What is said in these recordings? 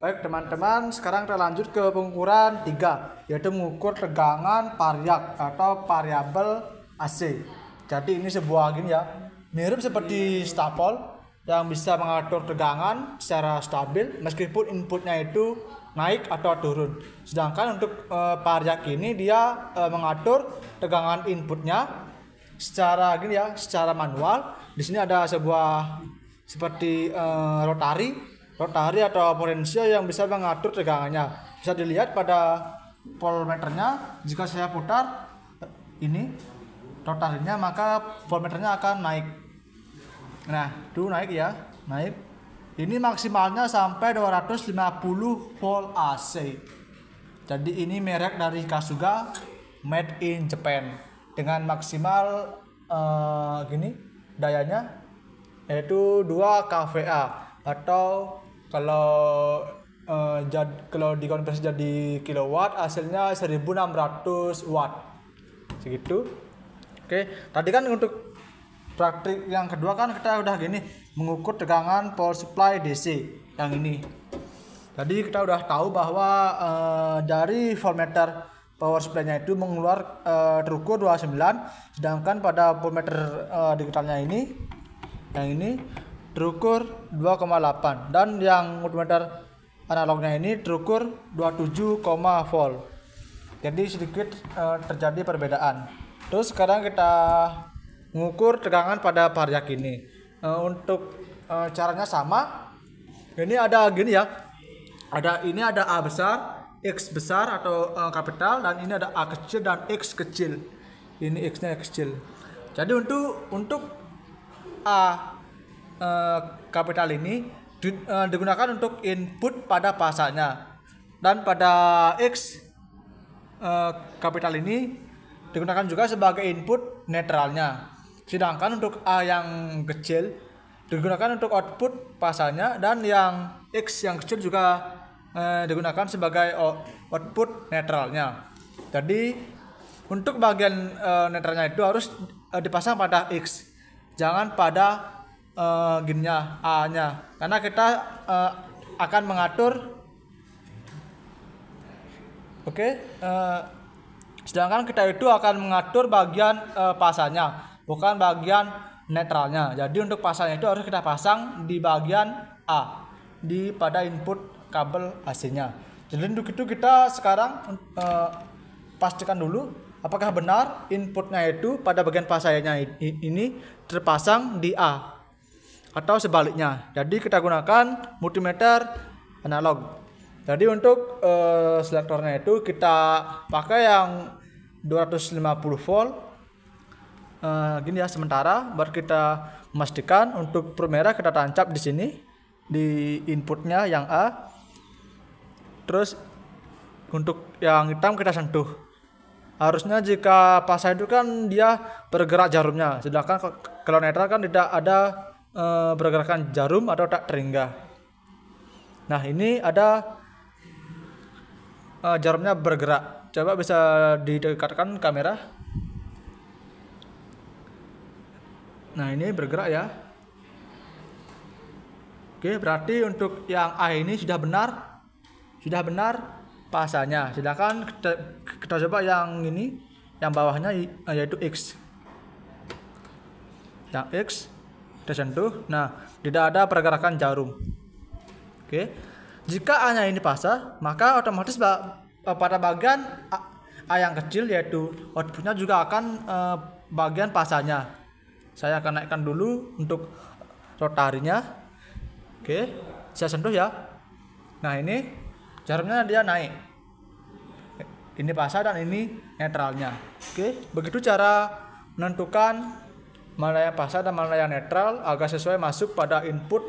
Baik teman-teman, sekarang kita lanjut ke pengukuran 3, yaitu mengukur tegangan pariak atau variabel AC. Jadi ini sebuah gini ya, mirip seperti stapol yang bisa mengatur tegangan secara stabil meskipun inputnya itu naik atau turun. Sedangkan untuk e, ini dia e, mengatur tegangan inputnya secara gini ya, secara manual. Di sini ada sebuah seperti e, rotari rotary atau potensial yang bisa mengatur tegangannya. Bisa dilihat pada voltmeternya jika saya putar ini rotarinya maka voltmeternya akan naik. Nah, itu naik ya, naik. Ini maksimalnya sampai 250 volt AC. Jadi ini merek dari Kasuga made in Japan dengan maksimal uh, gini dayanya yaitu 2 kVA atau kalau uh, jad, kalau dikonversi jadi kilowatt hasilnya 1600 watt. Segitu. Oke, tadi kan untuk praktik yang kedua kan kita udah gini mengukur tegangan power supply DC yang ini. Tadi kita udah tahu bahwa uh, dari voltmeter power supply-nya itu mengeluar uh, terukur 29 sedangkan pada voltmeter uh, digitalnya ini yang ini terukur 2,8 dan yang multimeter analognya ini terukur 27, volt jadi sedikit e, terjadi perbedaan terus sekarang kita mengukur tegangan pada variak ini e, untuk e, caranya sama ini ada gini ya ada ini ada A besar X besar atau e, kapital dan ini ada A kecil dan X kecil ini X nya kecil jadi untuk untuk A Eh, kapital ini eh, digunakan untuk input pada pasarnya dan pada X eh, kapital ini digunakan juga sebagai input netralnya sedangkan untuk A yang kecil digunakan untuk output pasarnya dan yang X yang kecil juga digunakan sebagai output netralnya. Jadi untuk bagian netralnya itu harus dipasang pada X, jangan pada uh, gennya A-nya karena kita uh, akan mengatur oke okay, uh, eh, sedangkan kita itu akan mengatur bagian uh, pasanya bukan bagian netralnya jadi untuk pasanya itu harus kita pasang di bagian A di pada input kabel AC-nya jadi untuk itu kita sekarang uh, pastikan dulu apakah benar inputnya itu pada bagian pasanya ini terpasang di A atau sebaliknya. Jadi kita gunakan multimeter analog. Jadi untuk uh, selektornya itu kita pakai yang 250 volt. Uh, gini ya sementara baru kita memastikan untuk permera kita tancap di sini di inputnya yang A. Terus untuk yang hitam kita sentuh. Harusnya jika pas itu kan dia bergerak jarumnya, sedangkan kalau netral kan tidak ada uh, jarum atau tak terhingga. Nah ini ada uh, jarumnya bergerak. Coba bisa didekatkan kamera. Nah ini bergerak ya. Oke berarti untuk yang A ini sudah benar, sudah benar pasanya. Sedangkan kita, kita coba yang ini, yang bawahnya yaitu X. Yang X kita sentuh nah tidak ada pergerakan jarum oke jika A nya ini pasah, maka otomatis pada bagian A, A yang kecil yaitu outputnya juga akan e, bagian pasahnya. saya akan naikkan dulu untuk rotarinya oke saya sentuh ya nah ini jarumnya dia naik ini pasah dan ini netralnya oke begitu cara menentukan mana yang pasar dan mana yang netral agar sesuai masuk pada input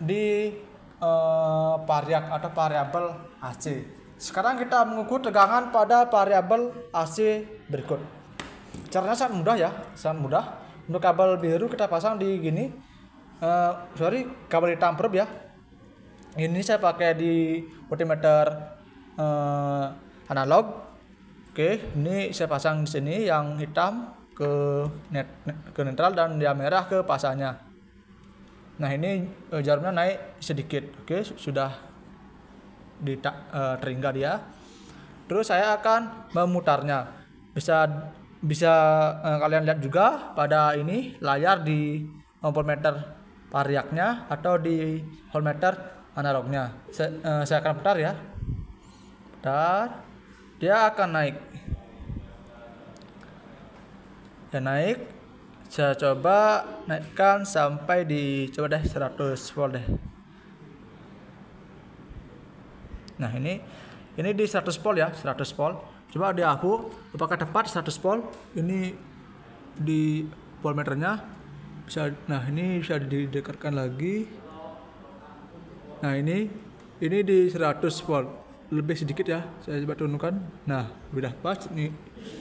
di uh, variak atau variabel AC. Sekarang kita mengukur tegangan pada variabel AC berikut. Caranya sangat mudah ya, sangat mudah. Untuk kabel biru kita pasang di gini. Uh, sorry, kabel hitam probe ya. Ini saya pakai di multimeter uh, analog. Oke, ini saya pasang di sini yang hitam ke net, ke netral dan dia merah ke pasanya. Nah ini uh, jarumnya naik sedikit, oke sudah di uh, eh, teringga dia. Terus saya akan memutarnya. Bisa bisa uh, kalian lihat juga pada ini layar di voltmeter pariaknya atau di voltmeter analognya. Saya, uh, saya akan putar ya. Putar. Dia akan naik dan naik saya coba naikkan sampai di coba deh 100 volt deh nah ini ini di 100 volt ya 100 volt coba di aku apakah tepat 100 volt ini di voltmeternya bisa nah ini bisa didekatkan lagi nah ini ini di 100 volt lebih sedikit ya saya coba turunkan nah udah pas ini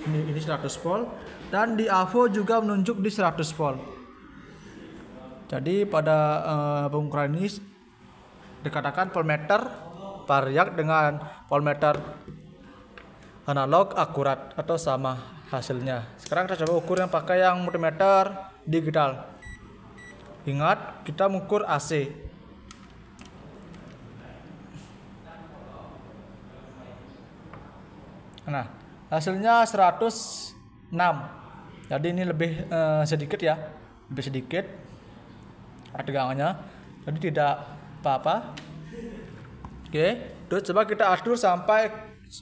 ini, ini 100 volt dan di AVO juga menunjuk di 100 volt jadi pada uh, pengukuran ini dikatakan voltmeter variak dengan voltmeter analog akurat atau sama hasilnya sekarang kita coba ukur yang pakai yang multimeter digital ingat kita mengukur AC Nah, hasilnya 106. Jadi ini lebih eh, sedikit ya, lebih sedikit tegangannya. Jadi tidak apa-apa. Oke, terus coba kita atur sampai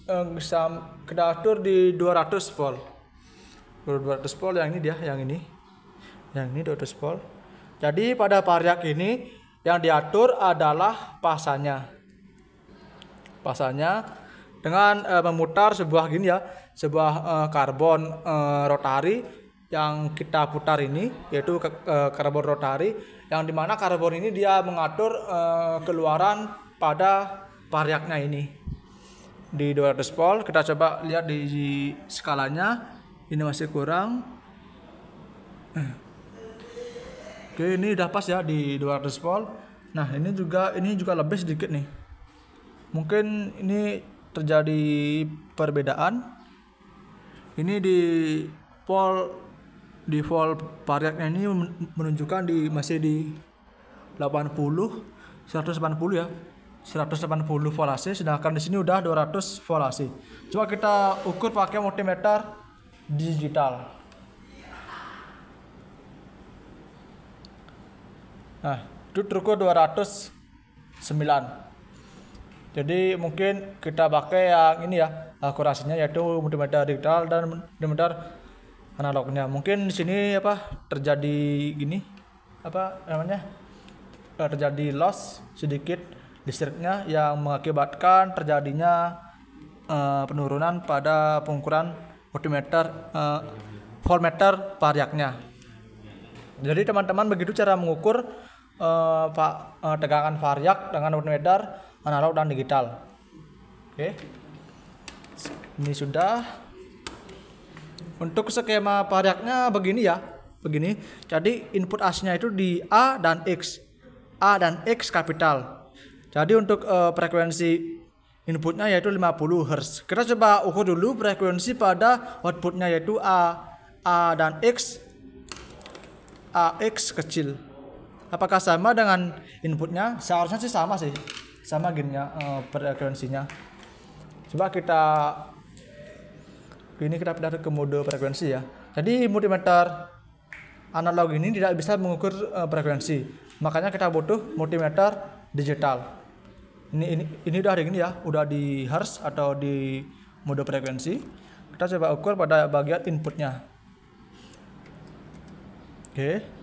eh, sam, kita atur di 200 volt. 200 volt yang ini dia, yang ini. Yang ini 200 volt. Jadi pada pariak ini yang diatur adalah pasanya pasanya dengan uh, memutar sebuah gini ya sebuah uh, karbon uh, rotari yang kita putar ini yaitu ke, ke, karbon rotari yang dimana karbon ini dia mengatur uh, keluaran pada variaknya ini di 200 volt kita coba lihat di, di skalanya ini masih kurang oke ini udah pas ya di 200 volt nah ini juga ini juga lebih sedikit nih mungkin ini terjadi perbedaan ini di pol di vol variannya ini menunjukkan di masih di 80 180 ya 180 volasi sedangkan di sini udah 200 volasi. coba kita ukur pakai multimeter digital nah itu terukur 209 jadi mungkin kita pakai yang ini ya akurasinya yaitu multimeter digital dan multimeter analognya. Mungkin di sini apa terjadi gini apa namanya terjadi loss sedikit listriknya yang mengakibatkan terjadinya uh, penurunan pada pengukuran multimeter uh, voltmeter variaknya. Jadi teman-teman begitu cara mengukur Eh, pak uh, eh, tegangan variak dengan meter analog dan digital oke okay. ini sudah untuk skema variaknya begini ya begini jadi input asnya itu di A dan X A dan X kapital jadi untuk uh, frekuensi inputnya yaitu 50 Hz. Kita coba ukur dulu frekuensi pada outputnya yaitu A, A dan X, AX kecil apakah sama dengan inputnya seharusnya sih sama sih sama gennya uh, eh, frekuensinya coba kita ini kita pindah ke mode frekuensi ya jadi multimeter analog ini tidak bisa mengukur uh, frekuensi makanya kita butuh multimeter digital ini ini ini udah ada ya udah di hertz atau di mode frekuensi kita coba ukur pada bagian inputnya oke okay.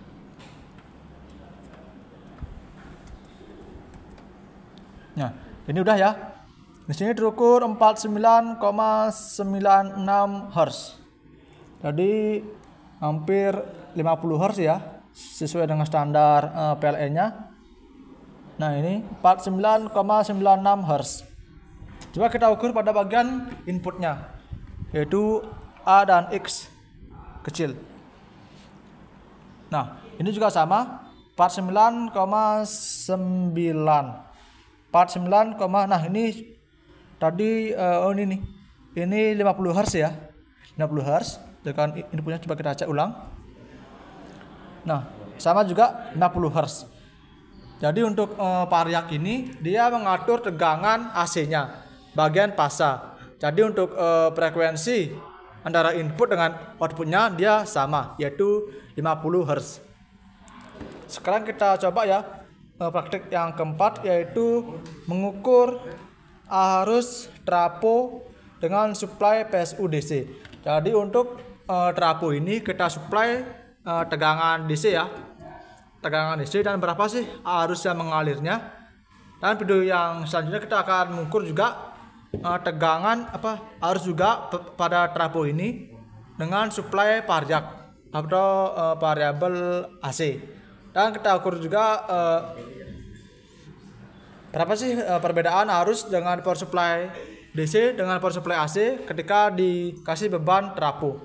Nah, ini udah ya. Di sini terukur 49,96 Hz. Jadi hampir 50 Hz ya, sesuai dengan standar uh, eh, PLN-nya. Nah, ini 49,96 Hz. Coba kita ukur pada bagian inputnya, yaitu A dan X kecil. Nah, ini juga sama 49,9 49, nah ini tadi uh, oh ini nih. Ini 50 Hz ya. 50 Hz. Dengan ini punya coba kita cek ulang. Nah, sama juga 50 Hz. Jadi untuk uh, pariak ini dia mengatur tegangan AC-nya bagian pasa. Jadi untuk uh, frekuensi antara input dengan outputnya dia sama yaitu 50 Hz. Sekarang kita coba ya Eh, praktik yang keempat yaitu mengukur arus trapo dengan supply DC. Jadi untuk uh, trapo ini kita supply uh, tegangan DC ya. Tegangan DC dan berapa sih arus yang mengalirnya. Dan video yang selanjutnya kita akan mengukur juga uh, tegangan apa arus juga pada trapo ini dengan supply parjak atau uh, variabel AC. Dan kita ukur juga uh, berapa sih uh, perbedaan arus dengan power supply DC dengan power supply AC ketika dikasih beban trapo.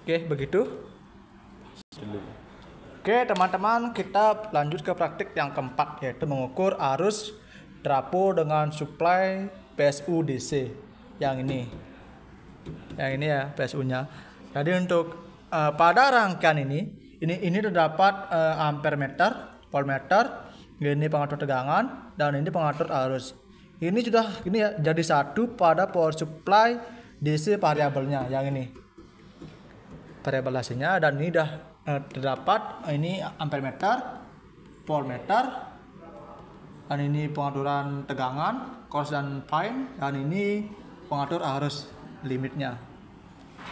Oke, begitu. Oke, teman-teman, kita lanjut ke praktik yang keempat yaitu mengukur arus trapo dengan supply PSU DC yang ini. Yang ini ya PSU-nya. Jadi untuk uh, pada rangkaian ini ini ini terdapat uh, eh, ampere meter, voltmeter, ini pengatur tegangan dan ini pengatur arus. Ini sudah ini ya jadi satu pada power supply DC variabelnya yang ini. Variabel hasilnya dan ini dah uh, terdapat ini ampere meter, voltmeter dan ini pengaturan tegangan, cos dan fine dan ini pengatur arus limitnya.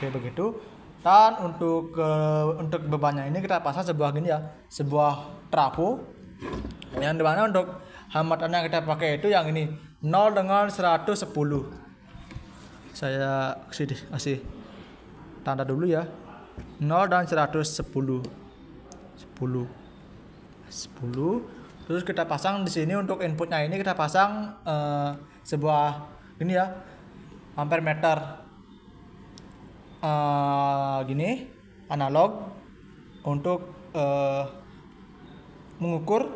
Oke begitu dan untuk ke eh, untuk bebannya ini kita pasang sebuah gini ya sebuah trafo yang di mana untuk hambatan yang kita pakai itu yang ini 0 dengan 110 saya kasih kasih tanda dulu ya 0 dan 110 10 10 terus kita pasang di sini untuk inputnya ini kita pasang uh, sebuah ini ya ampere meter Ah, gini analog untuk uh, mengukur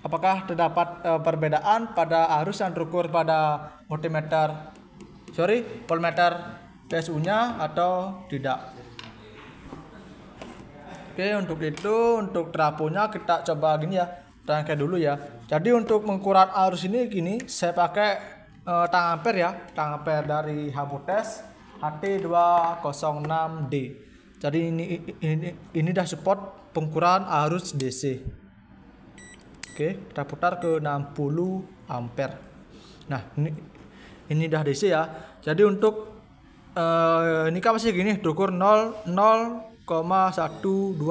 apakah terdapat uh, perbedaan pada arus yang terukur pada multimeter sorry voltmeter PSU-nya atau tidak. Oke untuk itu untuk teraponya kita coba gini ya terangkai dulu ya. Jadi untuk mengukuran arus ini gini saya pakai uh, tang ampere ya tang ampere dari Habotes HT206D. Jadi ini ini ini dah support pengukuran arus DC. Oke, kita putar ke 60 ampere. Nah, ini ini dah DC ya. Jadi untuk uh, ini kan masih gini terukur 0 0,12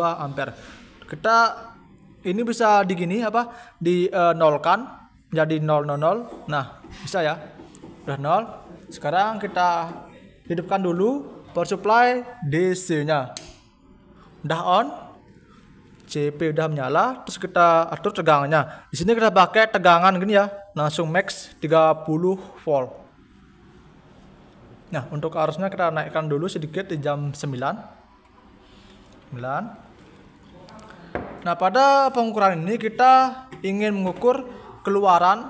ampere. Kita ini bisa digini apa? Di uh, nolkan jadi 000. Nah, bisa ya. Udah 0. Sekarang kita hidupkan dulu power supply DC nya udah on CP udah menyala terus kita atur tegangannya di sini kita pakai tegangan gini ya langsung max 30 volt nah untuk arusnya kita naikkan dulu sedikit di jam 9 9 nah pada pengukuran ini kita ingin mengukur keluaran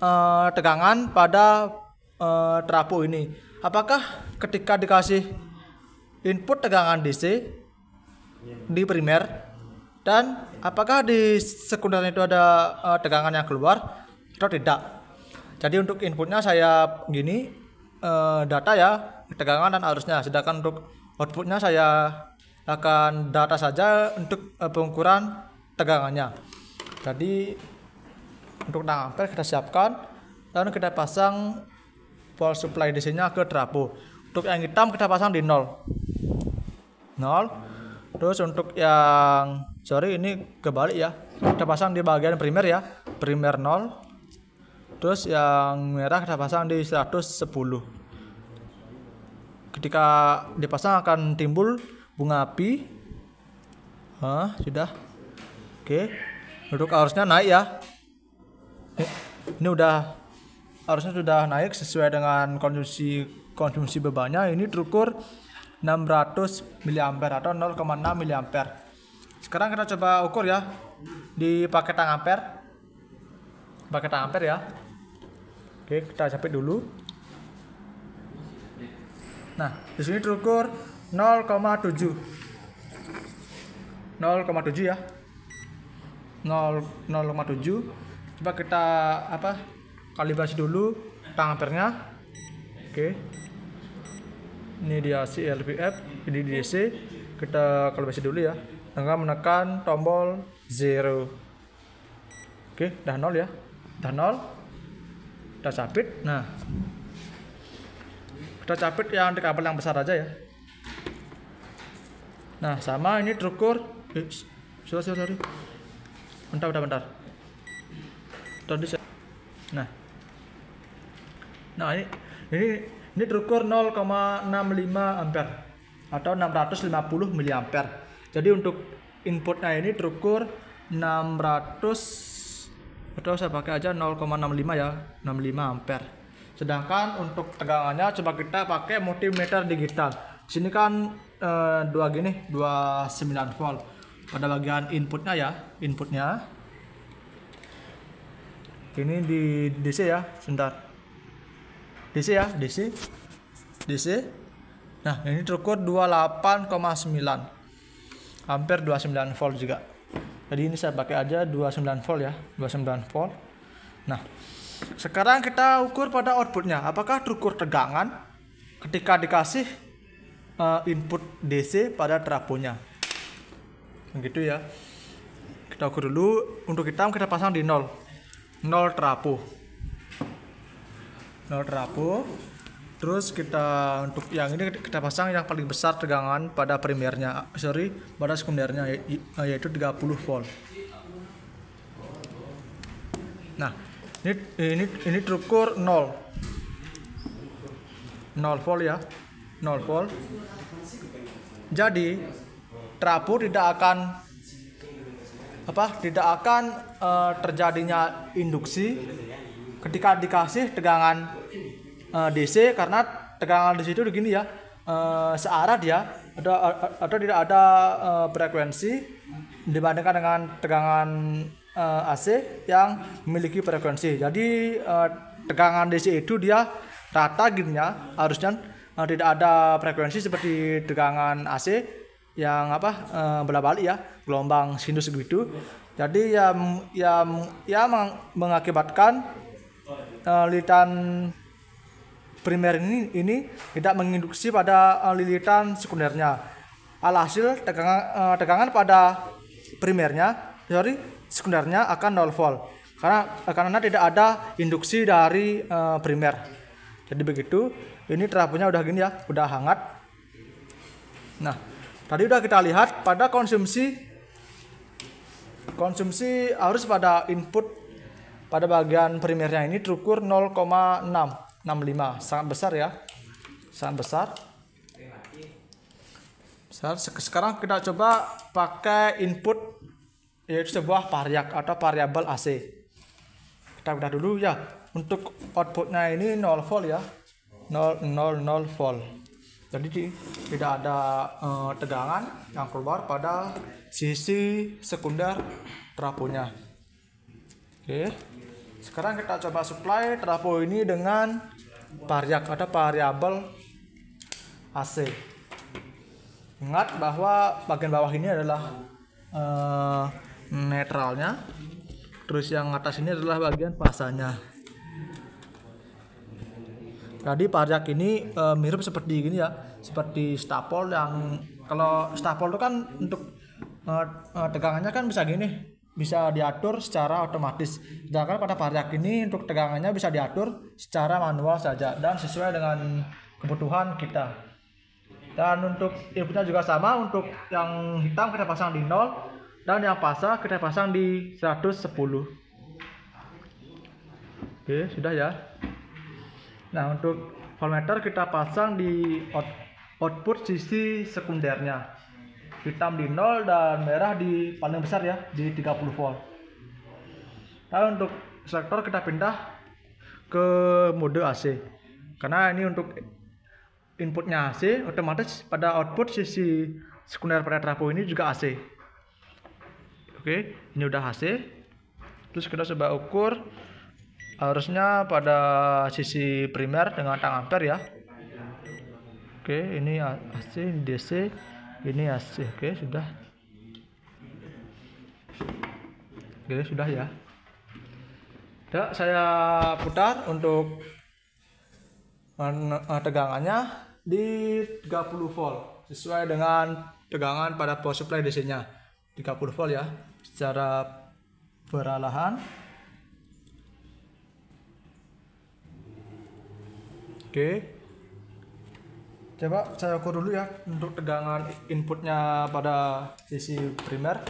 uh, tegangan pada uh, eh, trapo ini apakah ketika dikasih input tegangan DC di primer dan apakah di sekunder itu ada uh, tegangan yang keluar atau tidak jadi untuk inputnya saya gini uh, data ya tegangan dan arusnya sedangkan untuk outputnya saya akan data saja untuk uh, pengukuran tegangannya jadi untuk 6 kita siapkan dan kita pasang pol supply di sini ke trapo untuk yang hitam kita pasang di 0 0 terus untuk yang sorry ini kebalik ya kita pasang di bagian primer ya primer 0 terus yang merah kita pasang di 110 ketika dipasang akan timbul bunga api ah, sudah oke untuk arusnya naik ya ini udah harusnya sudah naik sesuai dengan konsumsi konsumsi bebannya ini terukur 600 mA atau 0,6 mA. Sekarang kita coba ukur ya di pakai tang ampere. Pakai tang ampere ya. Oke, kita capit dulu. Nah, di sini terukur 0,7. 0,7 ya. 0,7 coba kita apa kalibrasi dulu tangannya, oke okay. ini dia CLVF ini di DC kita kalibrasi dulu ya dengan menekan tombol zero, oke okay, dah nol ya dah nol kita capit nah kita capit yang di kabel yang besar aja ya nah sama ini terukur eh, Sudah, sorry sorry bentar bentar bentar tadi saya nah Nah ini ini ini terukur 0,65 ampere atau 650 miliampere. Jadi untuk inputnya ini terukur 600 atau saya pakai aja 0,65 ya 65 ampere. Sedangkan untuk tegangannya coba kita pakai multimeter digital. Sini kan eh, dua gini 29 volt pada bagian inputnya ya inputnya ini di DC ya sebentar DC ya DC DC nah ini terukur 28,9 hampir 29 volt juga jadi ini saya pakai aja 29 volt ya 29 volt nah sekarang kita ukur pada outputnya apakah terukur tegangan ketika dikasih uh, input DC pada teraponya begitu ya kita ukur dulu untuk hitam kita pasang di 0 0 trapo nol terapung terus kita untuk yang ini kita pasang yang paling besar tegangan pada primernya sorry pada sekundernya yaitu 30 volt nah ini ini ini terukur 0 0 volt ya 0 volt jadi terapu tidak akan apa tidak akan uh, terjadinya induksi ketika dikasih tegangan uh, eh, DC karena tegangan di situ begini ya uh, searah dia atau, atau tidak ada uh, frekuensi dibandingkan dengan tegangan uh, AC yang memiliki frekuensi jadi uh, tegangan DC itu dia rata gininya harusnya uh, tidak ada frekuensi seperti tegangan AC yang apa uh, belah balik ya gelombang sinus gitu jadi yang yang yang mengakibatkan uh, litan primer ini, ini tidak menginduksi pada eh, lilitan sekundernya. Alhasil tegangan, eh, tegangan pada primernya, sorry, sekundernya akan 0 volt karena eh, karena tidak ada induksi dari uh, primer. Jadi begitu. Ini terapunya udah gini ya, udah hangat. Nah, tadi udah kita lihat pada konsumsi konsumsi arus pada input pada bagian primernya ini terukur 0,6 65 sangat besar ya sangat besar besar sekarang kita coba pakai input yaitu sebuah variak atau variabel AC kita udah dulu ya untuk outputnya ini 0 volt ya 0 0 0 volt jadi tidak ada uh, tegangan yang keluar pada sisi sekunder trafonya oke okay. Sekarang kita coba supply trafo ini dengan variak ada variabel AC. Ingat bahwa bagian bawah ini adalah uh, netralnya, terus yang atas ini adalah bagian pasanya. tadi variak ini uh, eh, mirip seperti gini ya, seperti stapol yang kalau stapol itu kan untuk uh, uh, tegangannya kan bisa gini bisa diatur secara otomatis. Sedangkan pada pariak ini untuk tegangannya bisa diatur secara manual saja dan sesuai dengan kebutuhan kita. Dan untuk inputnya juga sama untuk yang hitam kita pasang di 0 dan yang pasang kita pasang di 110. Oke, sudah ya. Nah, untuk voltmeter kita pasang di output sisi sekundernya hitam di 0 dan merah di paling besar ya di 30 volt Nah untuk selektor kita pindah ke mode AC karena ini untuk inputnya AC otomatis pada output sisi sekunder pada trafo ini juga AC oke ini udah AC terus kita coba ukur harusnya pada sisi primer dengan tang ampere ya oke ini AC ini DC ini asih eh, oke sudah oke sudah ya Dak saya putar untuk eh, tegangannya di 30 volt sesuai dengan tegangan pada power supply DC-nya 30 volt ya secara peralahan oke okay. Coba saya ukur dulu ya untuk tegangan inputnya pada sisi primer.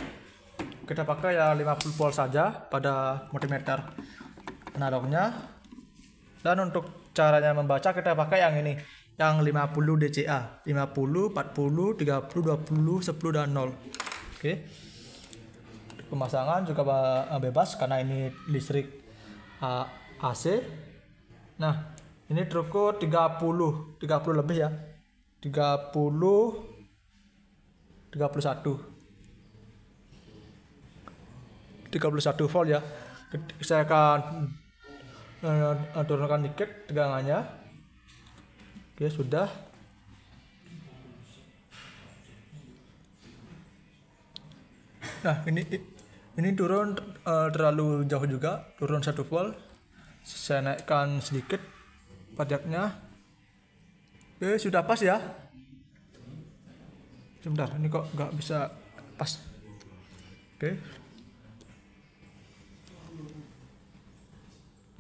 Kita pakai ya 50 volt saja pada multimeter analognya. Dan untuk caranya membaca kita pakai yang ini, yang 50 DCA, 50, 40, 30, 20, 10 dan 0. Oke. Pemasangan juga bebas karena ini listrik AC. Nah, ini terukur 30, 30 lebih ya 30 31 31 volt ya saya akan eh, turunkan dikit tegangannya oke sudah nah ini ini turun uh, terlalu jauh juga turun satu volt saya naikkan sedikit pajaknya Oke, eh, sudah pas ya. Sebentar, ini kok nggak bisa pas. Oke.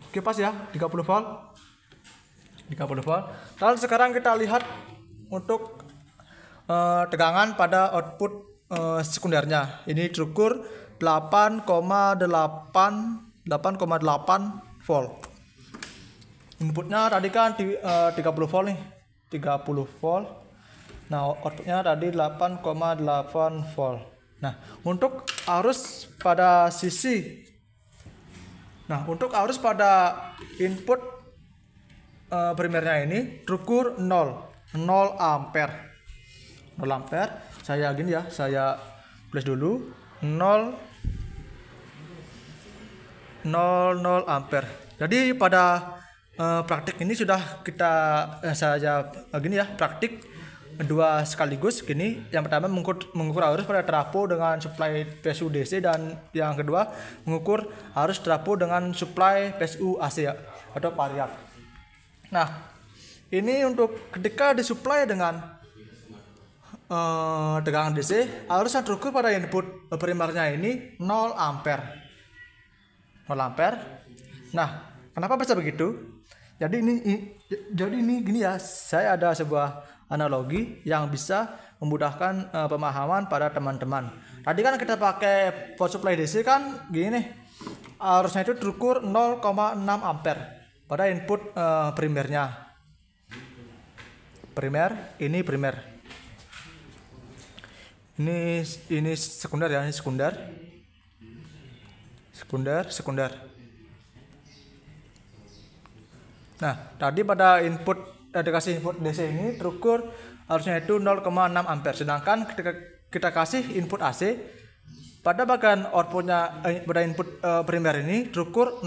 Oke, pas ya, 30 volt. 30 volt. Dan sekarang kita lihat untuk uh, tegangan pada output uh, eh, sekundernya. Ini terukur 8,8 8,8 volt. Inputnya tadi kan di, uh, 30 volt nih. 30 volt nah outputnya tadi 8,8 volt nah untuk arus pada sisi nah untuk arus pada input e, primernya ini terukur 0 0 ampere 0 ampere saya gini ya saya plus dulu 0 0 ampere. Jadi pada Eh, praktik ini sudah kita eh, saja eh, gini ya praktik dua sekaligus gini yang pertama mengukur mengukur arus pada trafo dengan supply PSU DC dan yang kedua mengukur arus trafo dengan supply PSU AC ya, atau variat nah ini untuk ketika disuplai dengan uh, eh, tegangan DC arus yang terukur pada input primernya ini 0 ampere 0 ampere nah kenapa bisa begitu jadi ini jadi ini gini ya, saya ada sebuah analogi yang bisa memudahkan uh, pemahaman pada teman-teman. Tadi kan kita pakai power supply DC kan gini nih. Arusnya itu terukur 0,6 ampere pada input uh, primernya. Primer, ini primer. Ini ini sekunder ya, ini sekunder. Sekunder, sekunder Nah, tadi pada input eh, dikasih input DC ini terukur harusnya itu 0,6 ampere. Sedangkan ketika kita kasih input AC pada bagian outputnya eh, pada input eh, primer ini terukur 0,0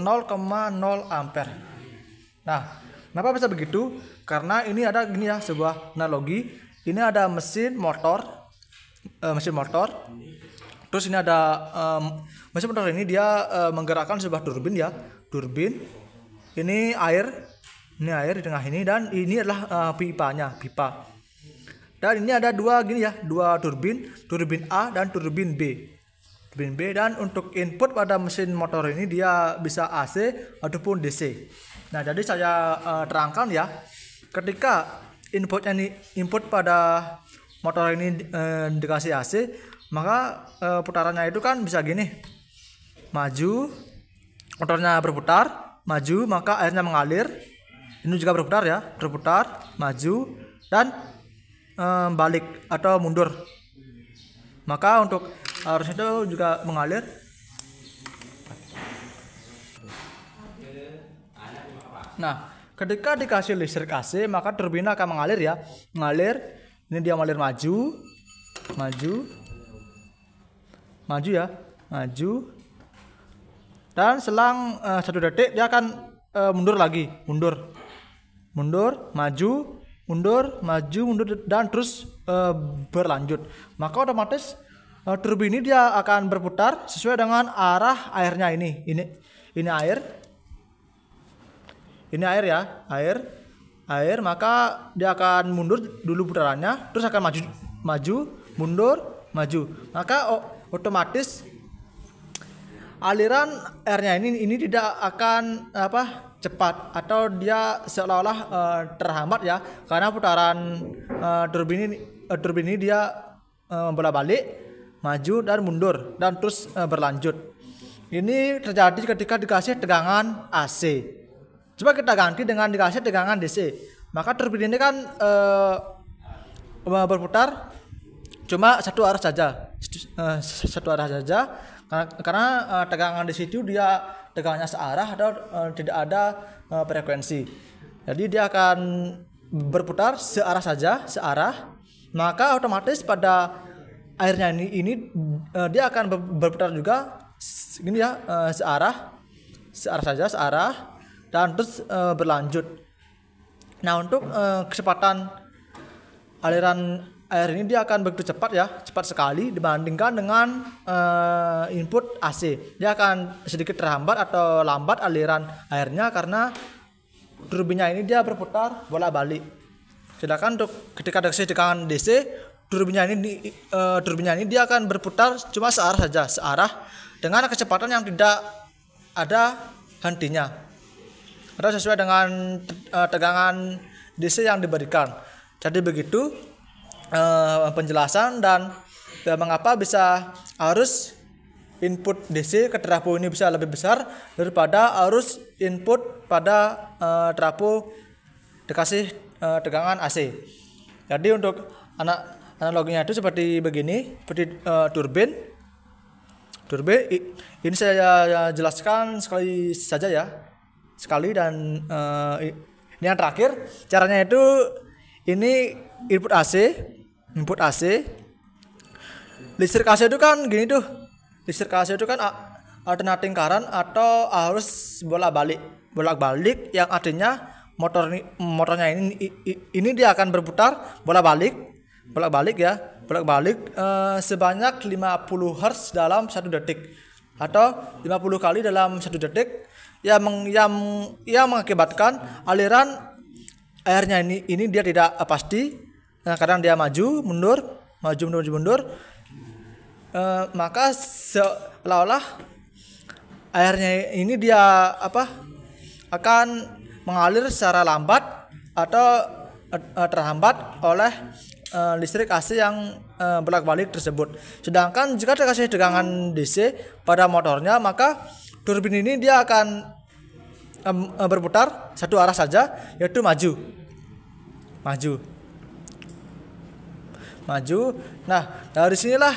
ampere. Nah, kenapa bisa begitu? Karena ini ada gini ya sebuah analogi. Ini ada mesin motor eh, mesin motor. Terus ini ada eh, mesin motor ini dia eh, menggerakkan sebuah turbin ya, turbin ini air ini air di tengah ini dan ini adalah uh, pipanya pipa dan ini ada dua gini ya dua turbin turbin A dan turbin B turbin B dan untuk input pada mesin motor ini dia bisa AC ataupun DC nah jadi saya uh, terangkan ya ketika inputnya ini input pada motor ini uh, dikasih AC maka uh, putarannya itu kan bisa gini maju motornya berputar maju maka airnya mengalir ini juga berputar ya berputar maju dan um, balik atau mundur maka untuk arus itu juga mengalir nah ketika dikasih listrik AC maka turbin akan mengalir ya mengalir ini dia mengalir maju maju maju ya maju dan selang uh, satu detik dia akan uh, mundur lagi mundur mundur maju mundur maju mundur dan terus uh, berlanjut maka otomatis uh, turbin ini dia akan berputar sesuai dengan arah airnya ini ini ini air ini air ya air air maka dia akan mundur dulu putarannya terus akan maju maju mundur maju maka oh, otomatis aliran airnya ini ini tidak akan apa cepat atau dia seolah-olah uh, terhambat ya karena putaran uh, eh, turbin ini uh, eh, turbin ini dia uh, balik maju dan mundur dan terus uh, berlanjut. Ini terjadi ketika dikasih tegangan AC. Coba kita ganti dengan dikasih tegangan DC. Maka turbin ini kan uh, berputar cuma satu arah saja, satu arah saja karena, karena uh, tegangan di situ dia tegangannya searah atau uh, tidak ada uh, frekuensi jadi dia akan berputar searah saja searah maka otomatis pada airnya ini ini uh, dia akan berputar juga gini ya uh, searah searah saja searah dan terus uh, berlanjut nah untuk uh, kecepatan aliran air ini dia akan begitu cepat ya, cepat sekali dibandingkan dengan uh, input AC. Dia akan sedikit terhambat atau lambat aliran airnya karena turbinnya ini dia berputar bolak-balik. Sedangkan untuk ketika ada tegangan DC, turbinnya ini di, uh, turbinnya ini dia akan berputar cuma searah saja, searah dengan kecepatan yang tidak ada hentinya. Atau sesuai dengan uh, tegangan DC yang diberikan. Jadi begitu uh, penjelasan dan mengapa bisa arus input DC ke trafo ini bisa lebih besar daripada arus input pada uh, eh, trafo dikasih uh, eh, tegangan AC. Jadi untuk anak analoginya itu seperti begini, seperti uh, turbin. Turbin ini saya ya, jelaskan sekali saja ya. Sekali dan uh, ini yang terakhir caranya itu ini input AC input AC listrik AC itu kan gini tuh listrik AC itu kan alternating current atau arus bolak balik bolak balik yang artinya motor motornya ini ini dia akan berputar bolak balik bolak balik ya bolak balik eh, sebanyak 50 Hz dalam satu detik atau 50 kali dalam satu detik yang meng, yang, yang mengakibatkan aliran airnya ini ini dia tidak eh, pasti nah kadang dia maju mundur maju mundur maju mundur e, maka seolah-olah airnya ini dia apa akan mengalir secara lambat atau e, terhambat oleh e, listrik AC yang e, bolak-balik tersebut. Sedangkan jika dikasih tegangan DC pada motornya maka turbin ini dia akan berputar satu arah saja yaitu maju maju maju. Nah, dari sinilah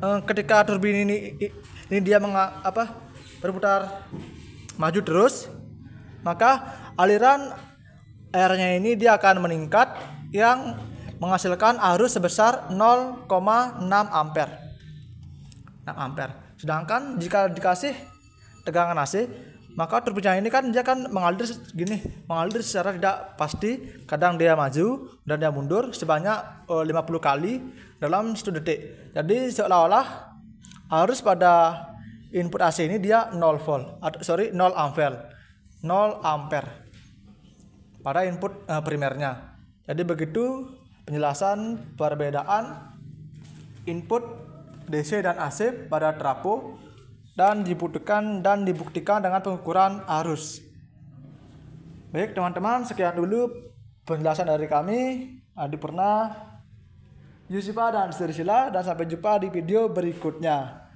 eh, ketika turbin ini ini dia meng, apa berputar maju terus, maka aliran airnya ini dia akan meningkat yang menghasilkan arus sebesar 0,6 ampere. 6 ampere. Sedangkan jika dikasih tegangan AC maka terpercaya ini kan dia kan mengalir gini mengalir secara tidak pasti kadang dia maju dan dia mundur sebanyak eh, uh, 50 kali dalam satu detik jadi seolah-olah harus pada input AC ini dia 0 volt atau sorry 0 ampere 0 ampere pada input uh, primernya jadi begitu penjelasan perbedaan input DC dan AC pada trafo dan dibuktikan dan dibuktikan dengan pengukuran arus. Baik teman-teman, sekian dulu penjelasan dari kami. Adi Pernah, Yusipa dan Sila dan sampai jumpa di video berikutnya.